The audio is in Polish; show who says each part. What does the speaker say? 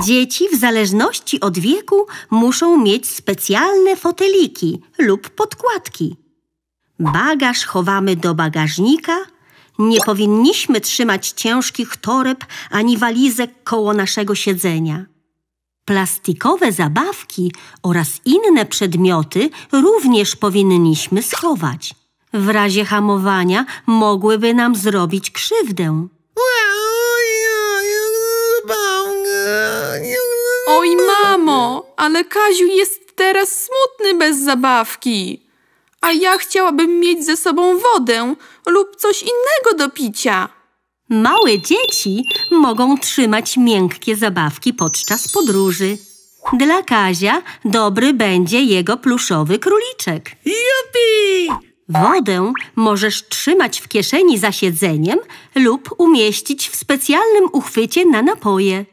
Speaker 1: Dzieci w zależności od wieku muszą mieć specjalne foteliki lub podkładki. Bagaż chowamy do bagażnika. Nie powinniśmy trzymać ciężkich toreb ani walizek koło naszego siedzenia. Plastikowe zabawki oraz inne przedmioty również powinniśmy schować. W razie hamowania mogłyby nam zrobić krzywdę.
Speaker 2: Oj, mamo, ale Kaziu jest teraz smutny bez zabawki. A ja chciałabym mieć ze sobą wodę lub coś innego do picia. Małe dzieci mogą trzymać miękkie zabawki
Speaker 1: podczas podróży. Dla Kazia dobry będzie jego pluszowy króliczek. Jupi! Wodę możesz trzymać w kieszeni za siedzeniem lub umieścić w specjalnym uchwycie na napoje.